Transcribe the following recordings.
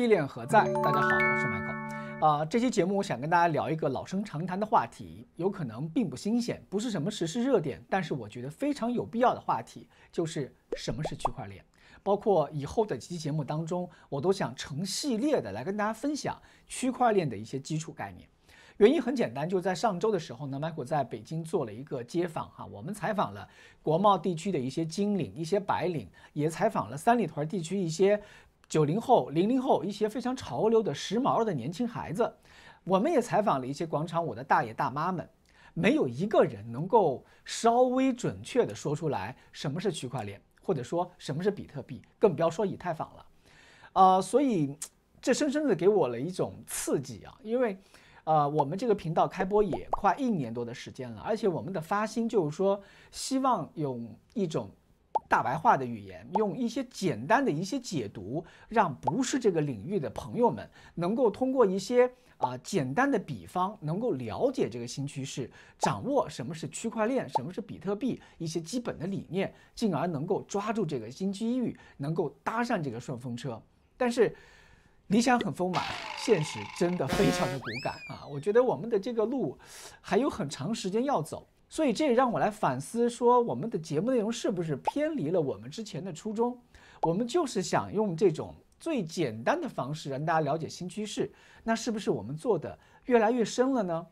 币练何在？大家好，我是 Michael。啊，这期节目我想跟大家聊一个老生常谈的话题，有可能并不新鲜，不是什么时事热点，但是我觉得非常有必要的话题，就是什么是区块链。包括以后的几期节目当中，我都想成系列的来跟大家分享区块链的一些基础概念。原因很简单，就在上周的时候呢，Michael 在北京做了一个街访，哈，我们采访了国贸地区的一些金领、一些白领，也采访了三里屯地区一些。九零后、零零后一些非常潮流的时髦的年轻孩子，我们也采访了一些广场舞的大爷大妈们，没有一个人能够稍微准确地说出来什么是区块链，或者说什么是比特币，更不要说以太坊了。啊，所以这深深地给我了一种刺激啊，因为，啊，我们这个频道开播也快一年多的时间了，而且我们的发心就是说，希望用一种。大白话的语言，用一些简单的一些解读，让不是这个领域的朋友们，能够通过一些啊简单的比方，能够了解这个新趋势，掌握什么是区块链，什么是比特币，一些基本的理念，进而能够抓住这个新机遇，能够搭上这个顺风车。但是，理想很丰满，现实真的非常的骨感啊！我觉得我们的这个路还有很长时间要走。所以这也让我来反思，说我们的节目内容是不是偏离了我们之前的初衷？我们就是想用这种最简单的方式让大家了解新趋势，那是不是我们做的越来越深了呢？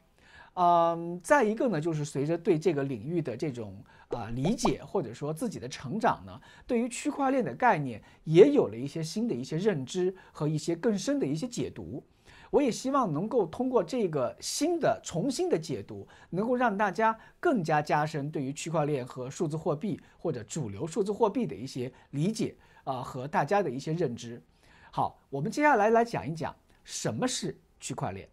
嗯，再一个呢，就是随着对这个领域的这种啊理解，或者说自己的成长呢，对于区块链的概念也有了一些新的一些认知和一些更深的一些解读。我也希望能够通过这个新的重新的解读，能够让大家更加加深对于区块链和数字货币或者主流数字货币的一些理解啊和大家的一些认知。好，我们接下来来讲一讲什么是区块链。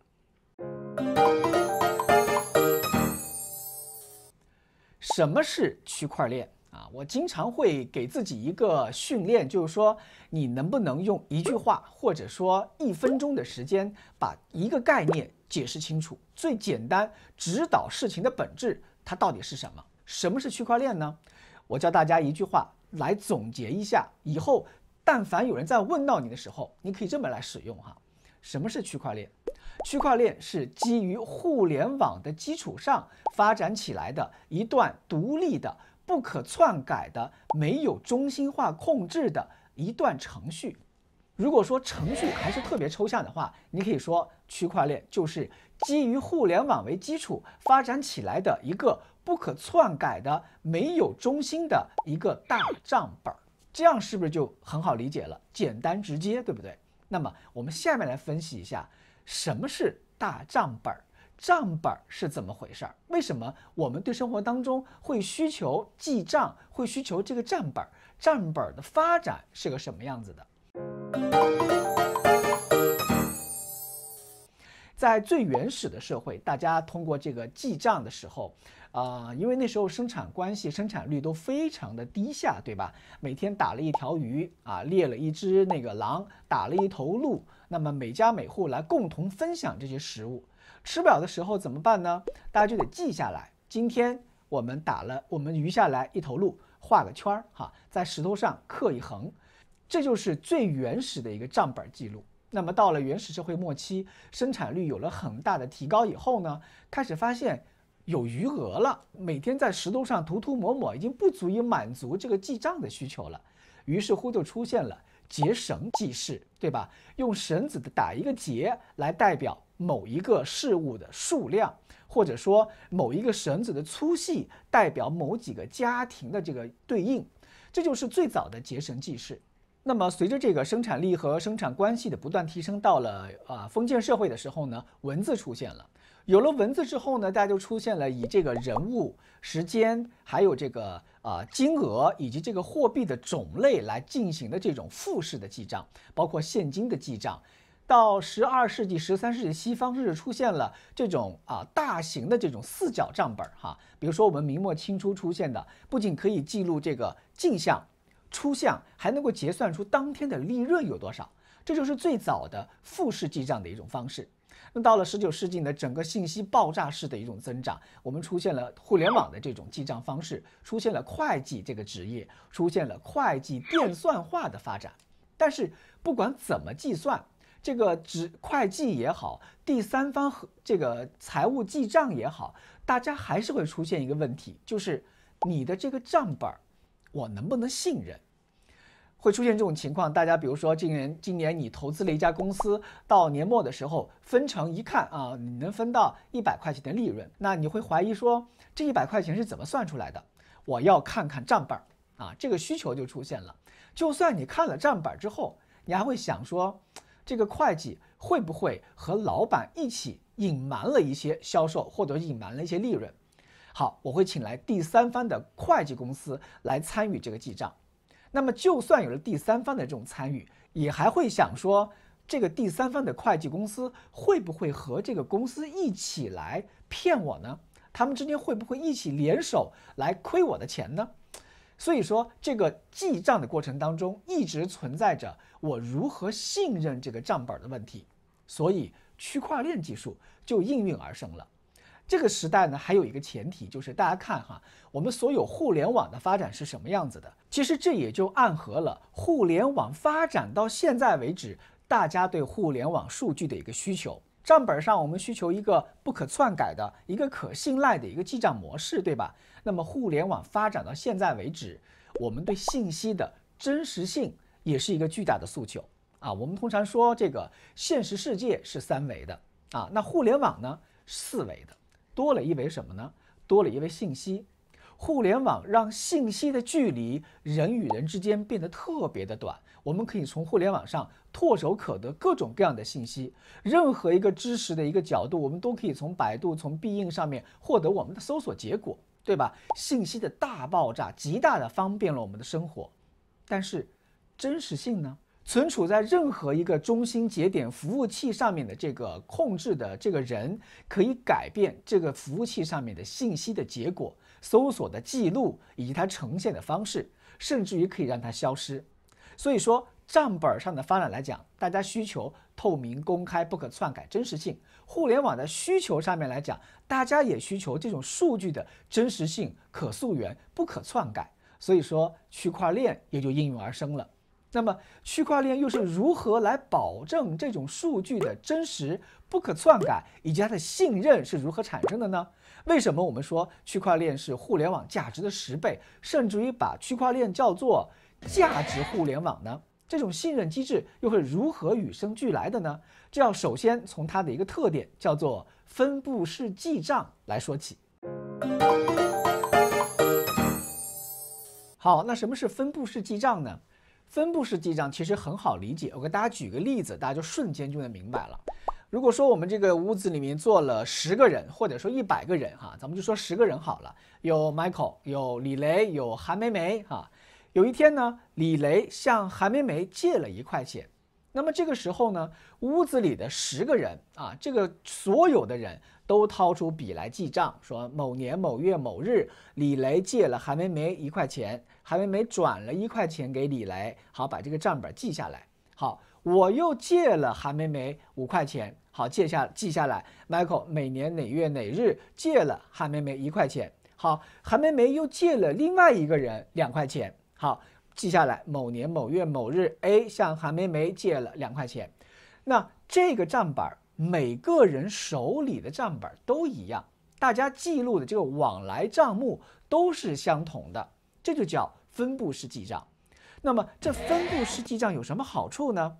什么是区块链？啊，我经常会给自己一个训练，就是说你能不能用一句话或者说一分钟的时间，把一个概念解释清楚。最简单，指导事情的本质，它到底是什么？什么是区块链呢？我教大家一句话来总结一下，以后但凡有人在问到你的时候，你可以这么来使用哈。什么是区块链？区块链是基于互联网的基础上发展起来的一段独立的。不可篡改的、没有中心化控制的一段程序。如果说程序还是特别抽象的话，你可以说区块链就是基于互联网为基础发展起来的一个不可篡改的、没有中心的一个大账本儿。这样是不是就很好理解了？简单直接，对不对？那么我们下面来分析一下，什么是大账本儿。账本是怎么回事儿？为什么我们对生活当中会需求记账，会需求这个账本？账本的发展是个什么样子的？在最原始的社会，大家通过这个记账的时候，啊，因为那时候生产关系、生产率都非常的低下，对吧？每天打了一条鱼，啊，猎了一只那个狼，打了一头鹿，那么每家每户来共同分享这些食物。吃不了的时候怎么办呢？大家就得记下来。今天我们打了，我们余下来一头鹿，画个圈儿哈，在石头上刻一横，这就是最原始的一个账本记录。那么到了原始社会末期，生产率有了很大的提高以后呢，开始发现有余额了，每天在石头上涂涂抹抹已经不足以满足这个记账的需求了。于是乎就出现了结绳记事，对吧？用绳子的打一个结来代表。某一个事物的数量，或者说某一个绳子的粗细，代表某几个家庭的这个对应，这就是最早的结绳记事。那么，随着这个生产力和生产关系的不断提升，到了啊封建社会的时候呢，文字出现了。有了文字之后呢，大家就出现了以这个人物、时间，还有这个啊金额以及这个货币的种类来进行的这种复式的记账，包括现金的记账。到十二世纪、十三世纪，西方甚至出现了这种啊大型的这种四角账本哈，比如说我们明末清初出现的，不仅可以记录这个进项、出项，还能够结算出当天的利润有多少，这就是最早的复式记账的一种方式。那到了十九世纪呢，整个信息爆炸式的一种增长，我们出现了互联网的这种记账方式，出现了会计这个职业，出现了会计电算化的发展。但是不管怎么计算。这个只会计也好，第三方和这个财务记账也好，大家还是会出现一个问题，就是你的这个账本儿，我能不能信任？会出现这种情况，大家比如说今年今年你投资了一家公司，到年末的时候分成一看啊，你能分到一百块钱的利润，那你会怀疑说这一百块钱是怎么算出来的？我要看看账本儿啊，这个需求就出现了。就算你看了账本儿之后，你还会想说。这个会计会不会和老板一起隐瞒了一些销售或者隐瞒了一些利润？好，我会请来第三方的会计公司来参与这个记账。那么，就算有了第三方的这种参与，也还会想说，这个第三方的会计公司会不会和这个公司一起来骗我呢？他们之间会不会一起联手来亏我的钱呢？所以说，这个记账的过程当中，一直存在着我如何信任这个账本的问题，所以区块链技术就应运而生了。这个时代呢，还有一个前提，就是大家看哈，我们所有互联网的发展是什么样子的？其实这也就暗合了互联网发展到现在为止，大家对互联网数据的一个需求。账本上，我们需求一个不可篡改的、一个可信赖的一个记账模式，对吧？那么，互联网发展到现在为止，我们对信息的真实性也是一个巨大的诉求啊。我们通常说，这个现实世界是三维的啊，那互联网呢，四维的，多了一维什么呢？多了一维信息。互联网让信息的距离人与人之间变得特别的短，我们可以从互联网上唾手可得各种各样的信息。任何一个知识的一个角度，我们都可以从百度、从必应上面获得我们的搜索结果。对吧？信息的大爆炸极大地方便了我们的生活，但是真实性呢？存储在任何一个中心节点服务器上面的这个控制的这个人，可以改变这个服务器上面的信息的结果、搜索的记录以及它呈现的方式，甚至于可以让它消失。所以说。账本上的发展来讲，大家需求透明、公开、不可篡改、真实性。互联网的需求上面来讲，大家也需求这种数据的真实性、可溯源、不可篡改。所以说，区块链也就应运而生了。那么，区块链又是如何来保证这种数据的真实、不可篡改，以及它的信任是如何产生的呢？为什么我们说区块链是互联网价值的十倍，甚至于把区块链叫做价值互联网呢？这种信任机制又会如何与生俱来的呢？这要首先从它的一个特点，叫做分布式记账来说起。好，那什么是分布式记账呢？分布式记账其实很好理解，我给大家举个例子，大家就瞬间就能明白了。如果说我们这个屋子里面坐了十个人，或者说一百个人，哈，咱们就说十个人好了，有 Michael，有李雷，有韩梅梅，哈。有一天呢，李雷向韩梅梅借了一块钱。那么这个时候呢，屋子里的十个人啊，这个所有的人都掏出笔来记账，说某年某月某日，李雷借了韩梅梅一块钱，韩梅梅转了一块钱给李雷。好，把这个账本记下来。好，我又借了韩梅梅五块钱。好，借下记下来，Michael 每年哪月哪日借了韩梅梅一块钱。好，韩梅梅又借了另外一个人两块钱。好，记下来，某年某月某日，A 向韩梅梅借了两块钱。那这个账本每个人手里的账本都一样，大家记录的这个往来账目都是相同的，这就叫分布式记账。那么，这分布式记账有什么好处呢？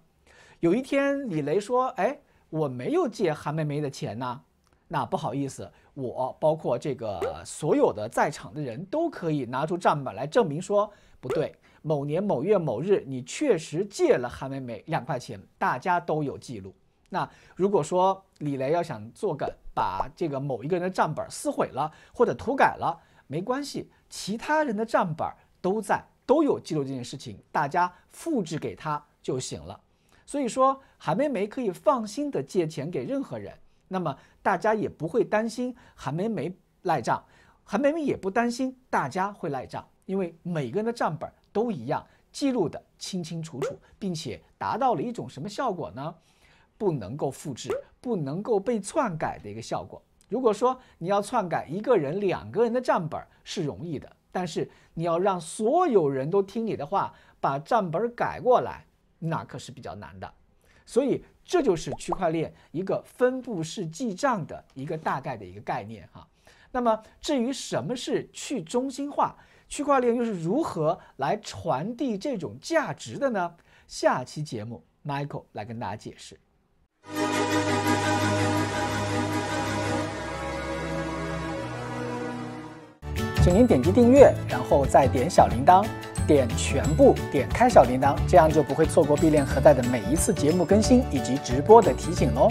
有一天，李雷说：“哎，我没有借韩梅梅的钱呐。”那不好意思，我包括这个所有的在场的人都可以拿出账本来证明说。不对，某年某月某日，你确实借了韩梅梅两块钱，大家都有记录。那如果说李雷要想做梗，把这个某一个人的账本撕毁了或者涂改了，没关系，其他人的账本都在，都有记录这件事情，大家复制给他就行了。所以说，韩梅梅可以放心的借钱给任何人，那么大家也不会担心韩梅梅赖账，韩梅梅也不担心大家会赖账。因为每个人的账本都一样，记录的清清楚楚，并且达到了一种什么效果呢？不能够复制，不能够被篡改的一个效果。如果说你要篡改一个人、两个人的账本是容易的，但是你要让所有人都听你的话，把账本改过来，那可是比较难的。所以这就是区块链一个分布式记账的一个大概的一个概念哈。那么至于什么是去中心化？区块链又是如何来传递这种价值的呢？下期节目，Michael 来跟大家解释。请您点击订阅，然后再点小铃铛，点全部，点开小铃铛，这样就不会错过必链合带的每一次节目更新以及直播的提醒喽。